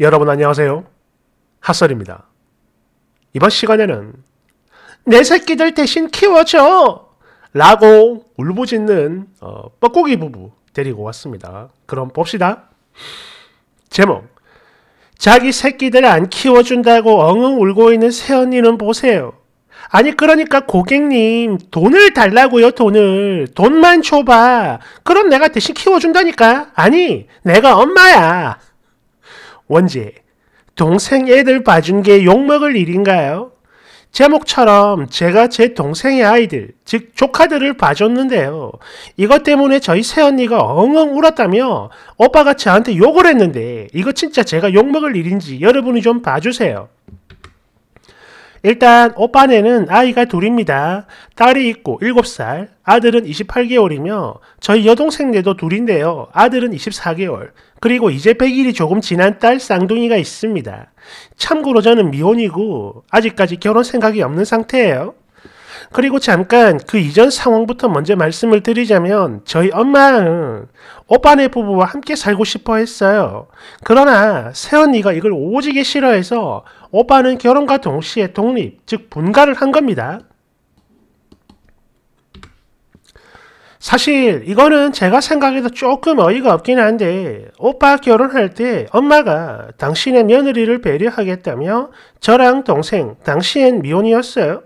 여러분 안녕하세요. 핫설입니다. 이번 시간에는 내 새끼들 대신 키워줘! 라고 울부짖는 어, 뻐꾸기 부부 데리고 왔습니다. 그럼 봅시다. 제목 자기 새끼들 안 키워준다고 엉엉 울고 있는 새언니는 보세요. 아니 그러니까 고객님 돈을 달라고요 돈을 돈만 줘봐 그럼 내가 대신 키워준다니까 아니 내가 엄마야 원제, 동생 애들 봐준 게 욕먹을 일인가요? 제목처럼 제가 제 동생의 아이들, 즉 조카들을 봐줬는데요. 이것 때문에 저희 새언니가 엉엉 울었다며 오빠가 저한테 욕을 했는데 이거 진짜 제가 욕먹을 일인지 여러분이 좀 봐주세요. 일단 오빠네는 아이가 둘입니다. 딸이 있고 7살, 아들은 28개월이며 저희 여동생네도 둘인데요. 아들은 24개월, 그리고 이제 100일이 조금 지난 딸 쌍둥이가 있습니다. 참고로 저는 미혼이고 아직까지 결혼 생각이 없는 상태예요. 그리고 잠깐 그 이전 상황부터 먼저 말씀을 드리자면 저희 엄마는 오빠네 부부와 함께 살고 싶어 했어요. 그러나 새언니가 이걸 오지게 싫어해서 오빠는 결혼과 동시에 독립, 즉 분가를 한 겁니다. 사실 이거는 제가 생각해도 조금 어이가 없긴 한데 오빠 결혼할 때 엄마가 당신의 며느리를 배려하겠다며 저랑 동생 당시엔 미혼이었어요.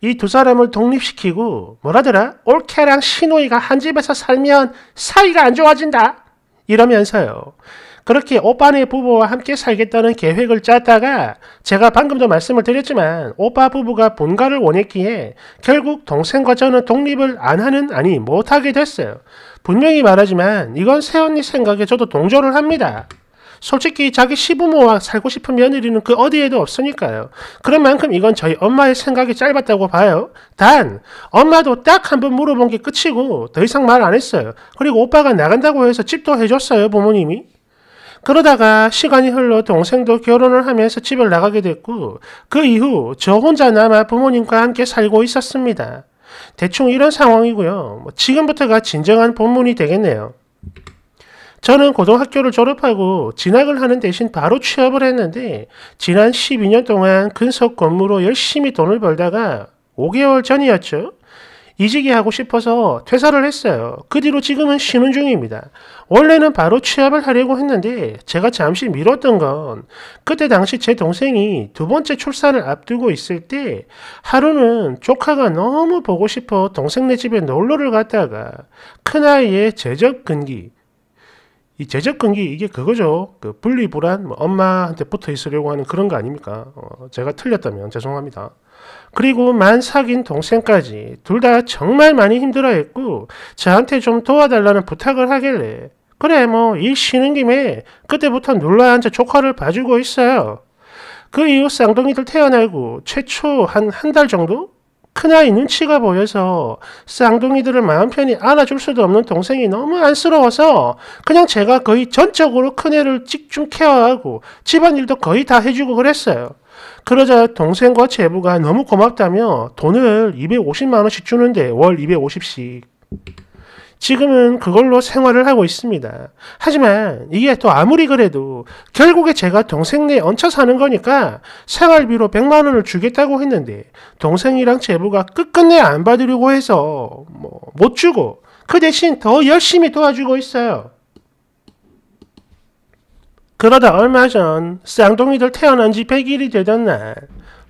이 두 사람을 독립시키고 뭐라더라 올케랑 시누이가한 집에서 살면 사이가 안 좋아진다 이러면서요. 그렇게 오빠네 부부와 함께 살겠다는 계획을 짰다가 제가 방금도 말씀을 드렸지만 오빠 부부가 본가를 원했기에 결국 동생과 저는 독립을 안 하는 아니 못하게 됐어요. 분명히 말하지만 이건 새언니 생각에 저도 동조를 합니다. 솔직히 자기 시부모와 살고 싶은 며느리는 그 어디에도 없으니까요. 그런 만큼 이건 저희 엄마의 생각이 짧았다고 봐요. 단, 엄마도 딱 한 번 물어본 게 끝이고 더 이상 말 안 했어요. 그리고 오빠가 나간다고 해서 집도 해줬어요, 부모님이. 그러다가 시간이 흘러 동생도 결혼을 하면서 집을 나가게 됐고 그 이후 저 혼자 남아 부모님과 함께 살고 있었습니다. 대충 이런 상황이고요. 뭐 지금부터가 진정한 본문이 되겠네요. 저는 고등학교를 졸업하고 진학을 하는 대신 바로 취업을 했는데 지난 12년 동안 근속 근무로 열심히 돈을 벌다가 5개월 전이었죠. 이직이 하고 싶어서 퇴사를 했어요. 그 뒤로 지금은 쉬는 중입니다. 원래는 바로 취업을 하려고 했는데 제가 잠시 미뤘던 건 그때 당시 제 동생이 두 번째 출산을 앞두고 있을 때 하루는 조카가 너무 보고 싶어 동생네 집에 놀러를 갔다가 큰아이의 제적근기 이 제적근기 이게 그거죠. 그 분리불안 뭐 엄마한테 붙어 있으려고 하는 그런 거 아닙니까? 어, 제가 틀렸다면 죄송합니다. 그리고 만 사귄 동생까지 둘 다 정말 많이 힘들어했고 저한테 좀 도와달라는 부탁을 하길래 그래 뭐 일 쉬는 김에 그때부터 눌러 앉아 조카를 봐주고 있어요. 그 이후 쌍둥이들 태어나고 최초 한 한 달 정도? 큰아이 눈치가 보여서 쌍둥이들을 마음 편히 안아줄 수도 없는 동생이 너무 안쓰러워서 그냥 제가 거의 전적으로 큰애를 집중 케어하고 집안일도 거의 다 해주고 그랬어요. 그러자 동생과 제부가 너무 고맙다며 돈을 250만원씩 주는데 월 250씩. 지금은 그걸로 생활을 하고 있습니다. 하지만 이게 또 아무리 그래도 결국에 제가 동생네 얹혀 사는 거니까 생활비로 100만 원을 주겠다고 했는데 동생이랑 제부가 끝끝내 안 받으려고 해서 뭐못 주고 그 대신 더 열심히 도와주고 있어요. 그러다 얼마 전 쌍둥이들 태어난 지 100일이 되던 날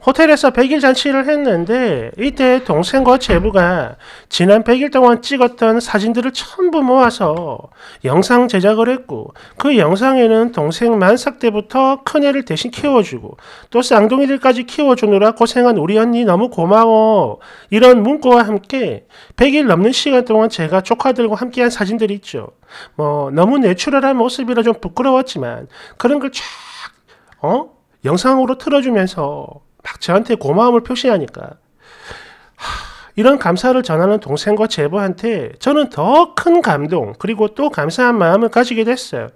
호텔에서 100일 잔치를 했는데 이때 동생과 제부가 지난 100일 동안 찍었던 사진들을 전부 모아서 영상 제작을 했고 그 영상에는 동생 만삭 때부터 큰애를 대신 키워주고 또 쌍둥이들까지 키워주느라 고생한 우리 언니 너무 고마워 이런 문구와 함께 100일 넘는 시간 동안 제가 조카들과 함께한 사진들이 있죠. 뭐 너무 내추럴한 모습이라 좀 부끄러웠지만 그런 걸쫙 어? 영상으로 틀어주면서 막 저한테 고마움을 표시하니까 하, 이런 감사를 전하는 동생과 제보한테 저는 더 큰 감동 그리고 또 감사한 마음을 가지게 됐어요.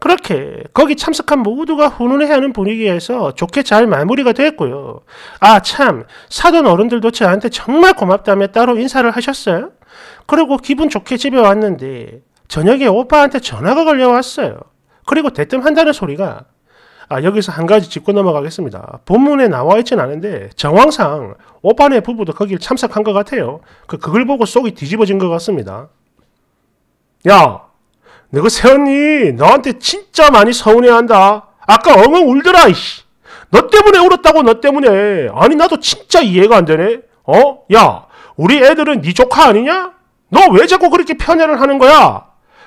그렇게 거기 참석한 모두가 훈훈해하는 분위기에서 좋게 잘 마무리가 됐고요. 아참 사돈 어른들도 저한테 정말 고맙다며 따로 인사를 하셨어요. 그리고 기분 좋게 집에 왔는데 저녁에 오빠한테 전화가 걸려왔어요. 그리고 대뜸 한다는 소리가 아, 여기서 한 가지 짚고 넘어가겠습니다. 본문에 나와 있진 않은데 정황상 오판의 부부도 거길 참석한 것 같아요. 그 그걸 보고 속이 뒤집어진 것 같습니다. 야, 너가 새언니 너한테 진짜 많이 서운해한다. 아까 엉엉 울더라. 이씨. 너 때문에 울었다고 너 때문에. 아니 나도 진짜 이해가 안 되네. 어? 야, 우리 애들은 네 조카 아니냐? 너 왜 자꾸 그렇게 편애를 하는 거야?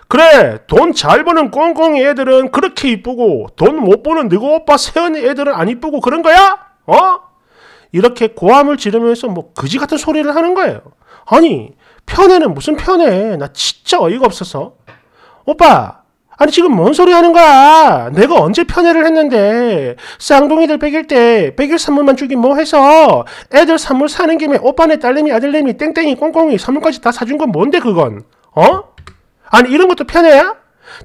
그래 돈 잘 버는 꽁꽁이 애들은 그렇게 이쁘고 돈 못 버는 늙어 오빠 세연이 애들은 안 이쁘고 그런 거야? 어? 이렇게 고함을 지르면서 뭐 그지 같은 소리를 하는 거예요. 아니 편애는 무슨 편애? 나 진짜 어이가 없어서. 오빠 아니 지금 뭔 소리 하는 거야? 내가 언제 편애를 했는데 쌍둥이들 빼길 때 빼길 선물만 주긴 뭐 해서 애들 선물 사는 김에 오빠네 딸내미 아들내미 땡땡이 꽁꽁이 선물까지 다 사준 건 뭔데 그건? 어? 아니 이런 것도 편해야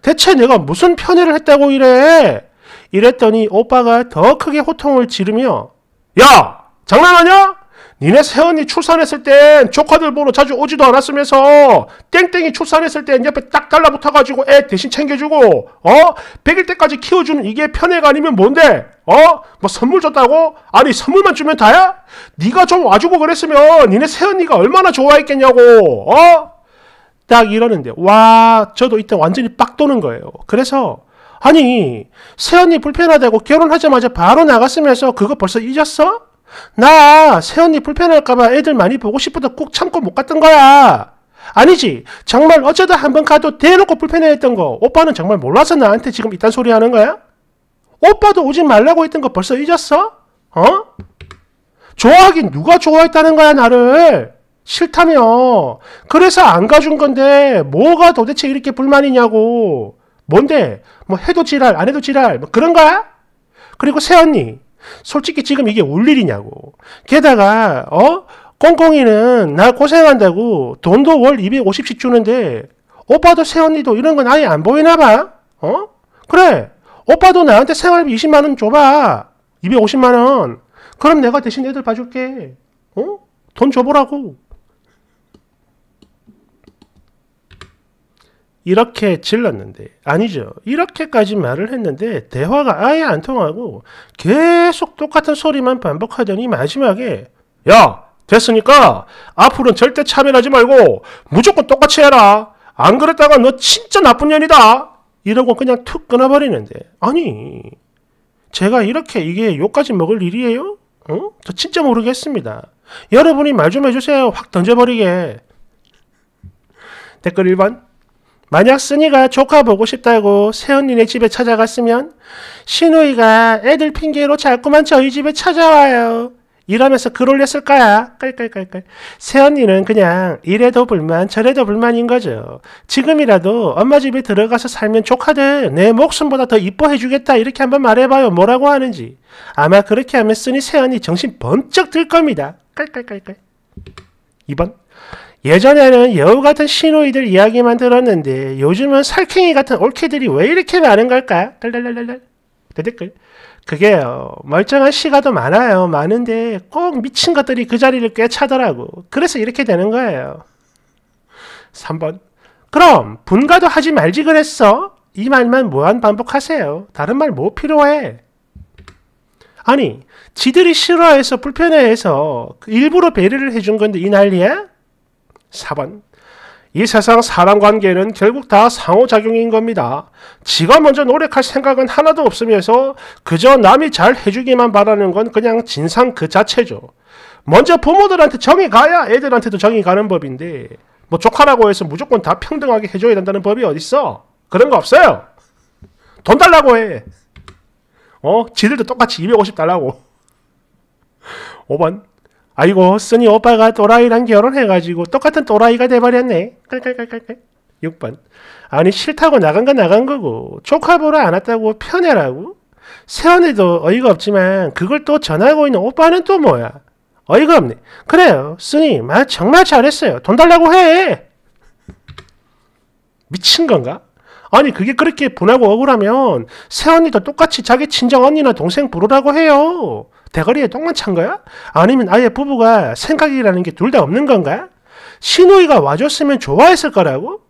대체 내가 무슨 편애를 했다고 이래? 이랬더니 오빠가 더 크게 호통을 지르며 야! 장난하냐? 니네 새언니 출산했을 땐 조카들 보러 자주 오지도 않았으면서 땡땡이 출산했을 땐 옆에 딱 달라붙어가지고 애 대신 챙겨주고 어? 100일 때까지 키워주는 이게 편애가 아니면 뭔데? 어? 뭐 선물 줬다고? 아니 선물만 주면 다야? 니가좀 와주고 그랬으면 니네 새언니가 얼마나 좋아했겠냐고 어? 딱 이러는데 와 저도 이때 완전히 빡 도는 거예요. 그래서 아니 새언니 불편하다고 결혼하자마자 바로 나갔으면서 그거 벌써 잊었어? 나 새언니 불편할까봐 애들 많이 보고 싶어도 꾹 참고 못 갔던 거야. 아니지 정말 어쩌다 한 번 가도 대놓고 불편해했던 거 오빠는 정말 몰라서 나한테 지금 이딴 소리 하는 거야? 오빠도 오지 말라고 했던 거 벌써 잊었어? 어? 좋아하긴 누가 좋아했다는 거야 나를 싫다며. 그래서 안 가준 건데 뭐가 도대체 이렇게 불만이냐고. 뭔데? 뭐 해도 지랄, 안 해도 지랄, 뭐 그런 거야? 그리고 새언니, 솔직히 지금 이게 울 일이냐고. 게다가, 어? 꽁꽁이는 나 고생한다고 돈도 월 250씩 주는데, 오빠도 새언니도 이런 건 아예 안 보이나 봐? 어? 그래. 오빠도 나한테 생활비 20만원 줘봐. 250만원. 그럼 내가 대신 애들 봐줄게. 어? 돈 줘보라고. 이렇게 질렀는데 아니죠. 이렇게까지 말을 했는데 대화가 아예 안 통하고 계속 똑같은 소리만 반복하더니 마지막에 야 됐으니까 앞으로는 절대 참여하지 말고 무조건 똑같이 해라. 안 그랬다가 너 진짜 나쁜 년이다. 이러고 그냥 툭 끊어버리는데 아니 제가 이렇게 이게 욕까지 먹을 일이에요? 어? 저 진짜 모르겠습니다. 여러분이 말 좀 해주세요. 확 던져버리게. 댓글 1번. 만약 순이가 조카 보고 싶다고 세언니네 집에 찾아갔으면 신우이가 애들 핑계로 자꾸만 저희 집에 찾아와요. 이러면서 글 올렸을 까야 깔깔깔깔. 새언니는 그냥 이래도 불만 저래도 불만인 거죠. 지금이라도 엄마 집에 들어가서 살면 조카들 내 목숨보다 더 이뻐해주겠다 이렇게 한번 말해봐요. 뭐라고 하는지. 아마 그렇게 하면 쓰니 새언니 정신 번쩍 들 겁니다. 깔깔깔깔. 2번 예전에는 여우 같은 신호이들 이야기만 들었는데 요즘은 살쾡이 같은 올케들이 왜 이렇게 많은 걸까? 딸랄랄랄랄 댓글 그게요 어, 멀쩡한 시가도 많아요 많은데 꼭 미친 것들이 그 자리를 꽤차더라고 그래서 이렇게 되는 거예요 3번 그럼 분가도 하지 말지 그랬어 이 말만 무한 반복하세요 다른 말 뭐 필요해 아니, 지들이 싫어해서 불편해해서 그 일부러 배려를 해준 건데 이 난리야? 4번. 이 세상 사람 관계는 결국 다 상호작용인 겁니다. 지가 먼저 노력할 생각은 하나도 없으면서 그저 남이 잘 해주기만 바라는 건 그냥 진상 그 자체죠. 먼저 부모들한테 정이 가야 애들한테도 정이 가는 법인데 뭐 조카라고 해서 무조건 다 평등하게 해줘야 된다는 법이 어딨어? 그런 거 없어요. 돈 달라고 해. 어? 지들도 똑같이 250 달라고. 5번. 아이고, 쓰니 오빠가 또라이랑 결혼해가지고 똑같은 또라이가 돼버렸네. 깔깔깔깔깔. 6번. 아니, 싫다고 나간 건 나간 거고, 조카 보러 안 왔다고 편해라고세원에도 어이가 없지만, 그걸 또 전하고 있는 오빠는 또 뭐야? 어이가 없네. 그래요. 쓰니, 마, 정말 잘했어요. 돈 달라고 해! 미친 건가? 아니 그게 그렇게 분하고 억울하면 새언니도 똑같이 자기 친정 언니나 동생 부르라고 해요. 대가리에 똥만 찬 거야? 아니면 아예 부부가 생각이라는 게 둘 다 없는 건가? 신우이가 와줬으면 좋아했을 거라고?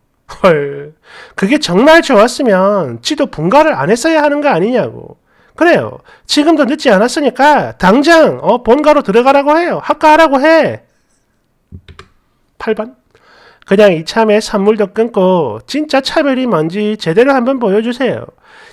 헐, 그게 정말 좋았으면 지도 분가를 안 했어야 하는 거 아니냐고. 그래요. 지금도 늦지 않았으니까 당장 어, 본가로 들어가라고 해요. 학가하라고 해. 8번. 그냥 이참에 선물도 끊고 진짜 차별이 뭔지 제대로 한번 보여주세요.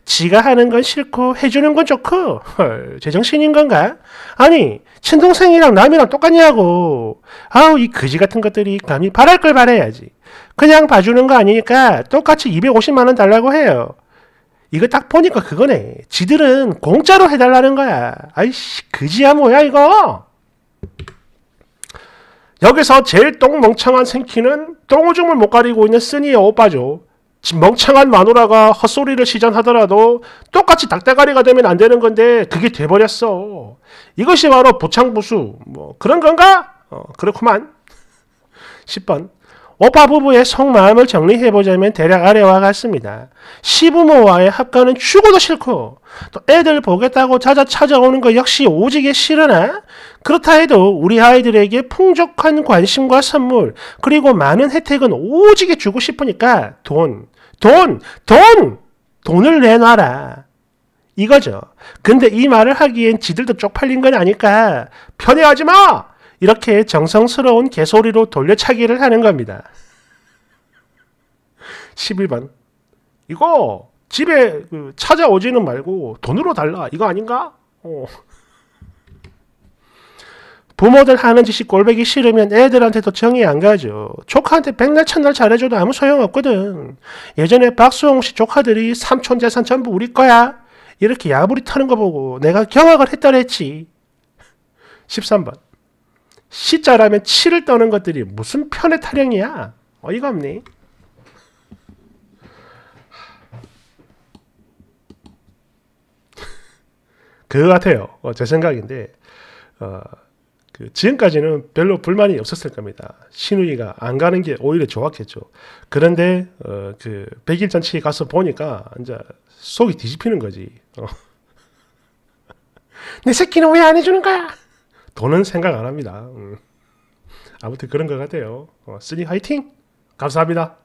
지가 하는 건 싫고 해주는 건 좋고 헐 제정신인 건가? 아니 친동생이랑 남이랑 똑같냐고 아우 이 그지 같은 것들이 감히 바랄 걸 바라야지 그냥 봐주는 거 아니니까 똑같이 250만 원 달라고 해요 이거 딱 보니까 그거네 지들은 공짜로 해달라는 거야 아이씨 그지야 뭐야 이거 여기서 제일 똥멍청한 생키는 똥오줌을 못 가리고 있는 쓰니의 오빠죠. 멍청한 마누라가 헛소리를 시전하더라도 똑같이 닭대가리가 되면 안 되는 건데 그게 돼버렸어. 이것이 바로 보창부수 뭐 그런 건가? 어, 그렇구만. 10번 오빠 부부의 속마음을 정리해보자면 대략 아래와 같습니다. 시부모와의 합가는 죽어도 싫고 또 애들 보겠다고 찾아 찾아오는 거 역시 오지게 싫으나 그렇다 해도 우리 아이들에게 풍족한 관심과 선물 그리고 많은 혜택은 오지게 주고 싶으니까 돈, 돈, 돈! 돈을 내놔라. 이거죠. 근데 이 말을 하기엔 지들도 쪽팔린 건 아닐까. 편애하지 마! 이렇게 정성스러운 개소리로 돌려차기를 하는 겁니다. 11번. 이거 집에 그 찾아오지는 말고 돈으로 달라. 이거 아닌가? 어. 부모들 하는 짓이 꼴배기 싫으면 애들한테도 정이 안 가죠. 조카한테 백날 천날 잘해줘도 아무 소용없거든. 예전에 박수홍 씨 조카들이 삼촌 재산 전부 우리 거야. 이렇게 야부리 타는 거 보고 내가 경악을 했더랬지. 13번. C자라면 7을 떠는 것들이 무슨 편의 타령이야? 어이가 없네. 그 같아요. 어, 제 생각인데 어, 그 지금까지는 별로 불만이 없었을 겁니다. 신우이가 안 가는 게 오히려 좋았겠죠. 그런데 어, 그 백일 잔치 가서 보니까 이제 속이 뒤집히는 거지. 어. 내 새끼는 왜 안 해주는 거야? 돈은 생각 안 합니다. 음. 아무튼 그런 것 같아요. 어, 쓰니 화이팅! 감사합니다.